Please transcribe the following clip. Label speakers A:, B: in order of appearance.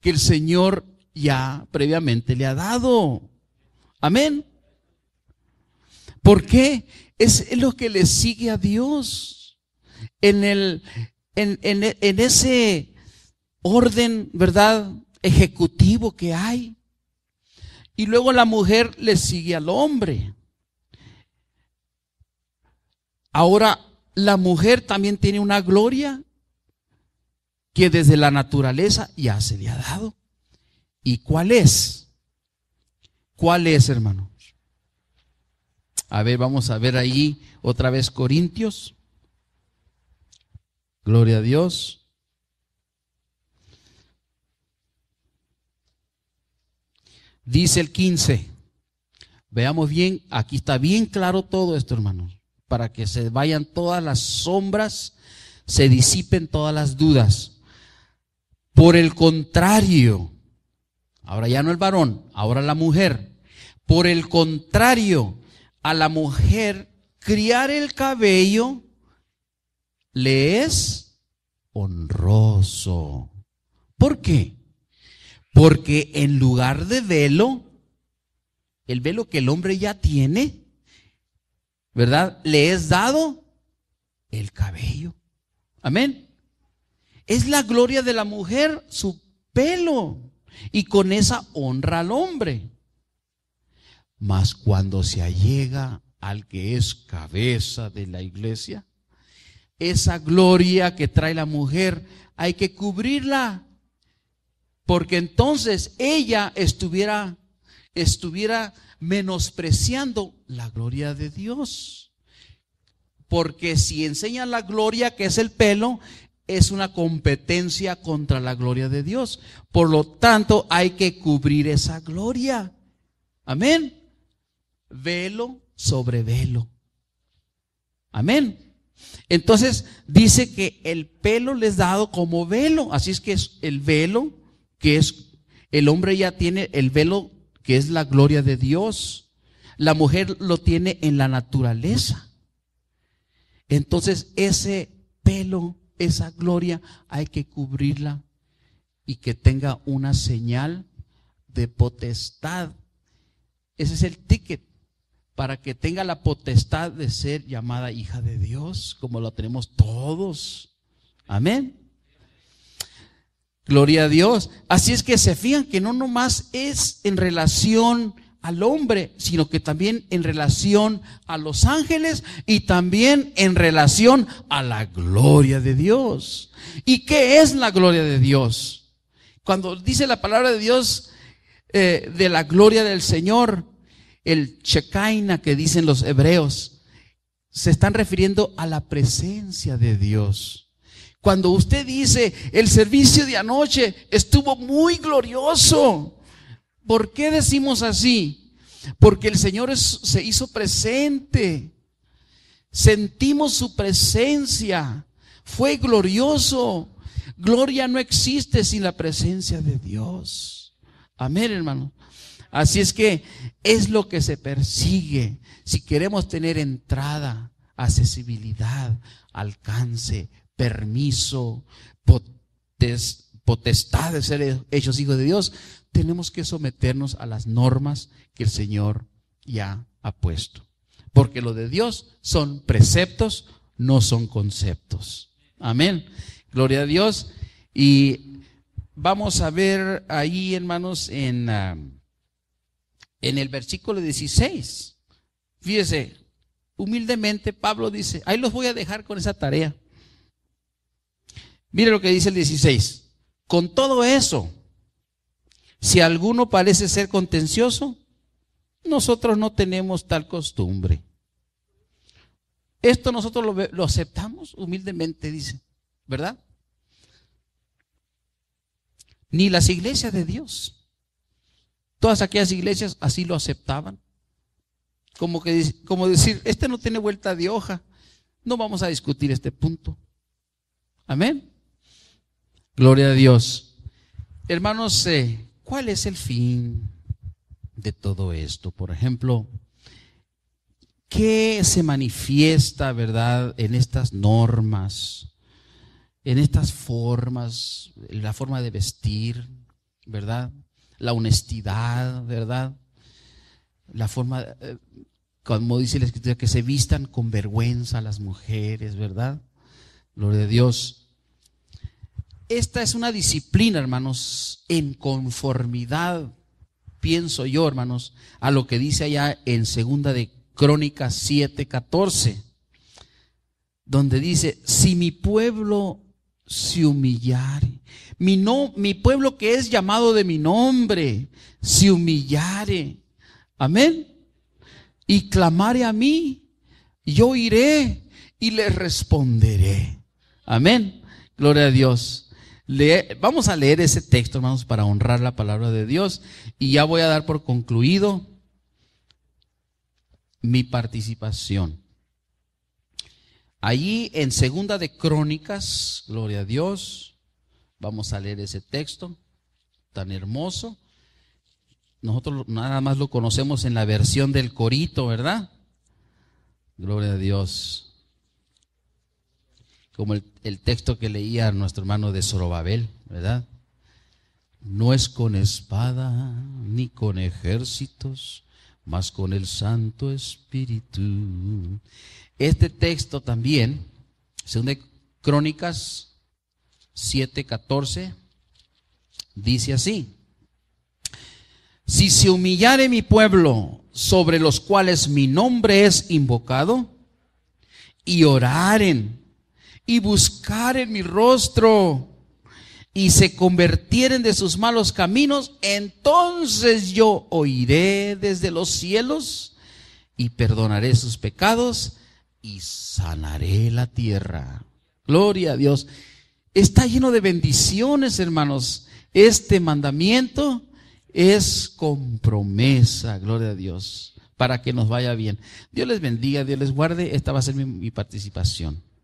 A: que el Señor ya previamente le ha dado. Amén. ¿Por qué? Es lo que le sigue a Dios. En, el, en, en, en ese orden, ¿verdad? Ejecutivo que hay. Y luego la mujer le sigue al hombre. Ahora, la mujer también tiene una gloria que desde la naturaleza ya se le ha dado. ¿Y cuál es? ¿Cuál es, hermanos? A ver, vamos a ver ahí otra vez Corintios. Gloria a Dios. Dice el 15. Veamos bien, aquí está bien claro todo esto, hermanos, para que se vayan todas las sombras, se disipen todas las dudas. Por el contrario, ahora ya no el varón, ahora la mujer. Por el contrario, a la mujer criar el cabello le es honroso. ¿Por qué? Porque en lugar de velo, el velo que el hombre ya tiene, ¿verdad? Le es dado el cabello. Amén. Es la gloria de la mujer su pelo y con esa honra al hombre. Mas cuando se allega al que es cabeza de la iglesia, esa gloria que trae la mujer hay que cubrirla, porque entonces ella estuviera, estuviera menospreciando la gloria de Dios. Porque si enseña la gloria que es el pelo, es una competencia contra la gloria de Dios. Por lo tanto, hay que cubrir esa gloria. Amén. Velo sobre velo. Amén. Entonces dice que el pelo les dado como velo. Así es que es el velo, que es el hombre ya tiene el velo, que es la gloria de Dios. La mujer lo tiene en la naturaleza. Entonces ese pelo esa gloria hay que cubrirla y que tenga una señal de potestad. Ese es el ticket para que tenga la potestad de ser llamada hija de Dios, como lo tenemos todos. Amén. Gloria a Dios. Así es que se fían que no nomás es en relación al hombre, sino que también en relación a los ángeles y también en relación a la gloria de Dios. ¿Y qué es la gloria de Dios? Cuando dice la palabra de Dios eh, de la gloria del Señor, el checaina que dicen los hebreos, se están refiriendo a la presencia de Dios. Cuando usted dice, el servicio de anoche estuvo muy glorioso, ¿Por qué decimos así? Porque el Señor se hizo presente. Sentimos su presencia. Fue glorioso. Gloria no existe sin la presencia de Dios. Amén, hermano. Así es que es lo que se persigue si queremos tener entrada, accesibilidad, alcance, permiso, potestad potestad de ser hechos hijos de Dios, tenemos que someternos a las normas que el Señor ya ha puesto. Porque lo de Dios son preceptos, no son conceptos. Amén. Gloria a Dios. Y vamos a ver ahí, hermanos, en, ah, en el versículo 16. Fíjese, humildemente Pablo dice, ahí los voy a dejar con esa tarea. Mire lo que dice el 16. Con todo eso, si alguno parece ser contencioso, nosotros no tenemos tal costumbre. Esto nosotros lo, aceptamos humildemente, dice, ¿verdad? Ni las iglesias de Dios. Todas aquellas iglesias así lo aceptaban. Como, que, como decir, este no tiene vuelta de hoja. No vamos a discutir este punto. Amén. Gloria a Dios. Hermanos, eh, ¿cuál es el fin de todo esto? Por ejemplo, ¿qué se manifiesta, verdad, en estas normas, en estas formas, la forma de vestir, verdad? La honestidad, verdad? La forma, eh, como dice la escritura, que se vistan con vergüenza las mujeres, ¿verdad? Gloria a Dios. Esta es una disciplina, hermanos, en conformidad, pienso yo, hermanos, a lo que dice allá en segunda de Crónicas 7:14, donde dice, si mi pueblo se humillare, mi, no, mi pueblo que es llamado de mi nombre, se humillare, amén, y clamare a mí, yo iré y le responderé, amén, gloria a Dios vamos a leer ese texto, hermanos, para honrar la palabra de Dios. Y ya voy a dar por concluido mi participación. Allí en Segunda de Crónicas, gloria a Dios, vamos a leer ese texto tan hermoso. Nosotros nada más lo conocemos en la versión del Corito, ¿verdad? Gloria a Dios como el, texto que leía nuestro hermano de Zorobabel, ¿verdad? No es con espada ni con ejércitos, mas con el Santo Espíritu. Este texto también, según de Crónicas 7:14, dice así: Si se humillare mi pueblo, sobre los cuales mi nombre es invocado, y oraren y buscar en mi rostro y se convirtieren de sus malos caminos, entonces yo oiré desde los cielos y perdonaré sus pecados y sanaré la tierra. Gloria a Dios. Está lleno de bendiciones, hermanos. Este mandamiento es con promesa, gloria a Dios, para que nos vaya bien. Dios les bendiga, Dios les guarde. Esta va a ser mi participación.